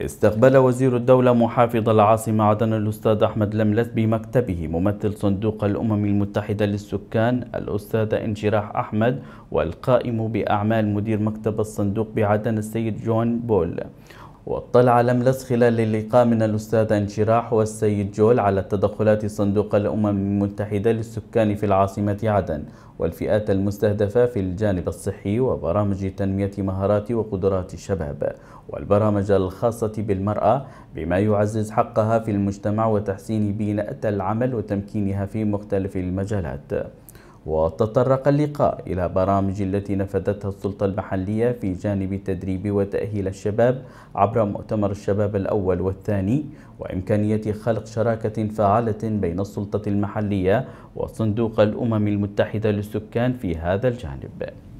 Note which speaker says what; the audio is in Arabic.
Speaker 1: استقبل وزير الدولة محافظ العاصمة عدن الأستاذ أحمد لملت بمكتبه ممثل صندوق الأمم المتحدة للسكان الأستاذ انشراح أحمد والقائم بأعمال مدير مكتب الصندوق بعدن السيد جون بول واطلع لملس خلال اللقاء من الأستاذ انشراح والسيد جول على تدخلات صندوق الأمم المتحدة للسكان في العاصمة عدن والفئات المستهدفة في الجانب الصحي وبرامج تنمية مهارات وقدرات الشباب والبرامج الخاصة بالمرأة بما يعزز حقها في المجتمع وتحسين بيئة العمل وتمكينها في مختلف المجالات وتطرق اللقاء إلى برامج التي نفذتها السلطة المحلية في جانب تدريب وتأهيل الشباب عبر مؤتمر الشباب الأول والثاني وإمكانية خلق شراكة فعالة بين السلطة المحلية وصندوق الأمم المتحدة للسكان في هذا الجانب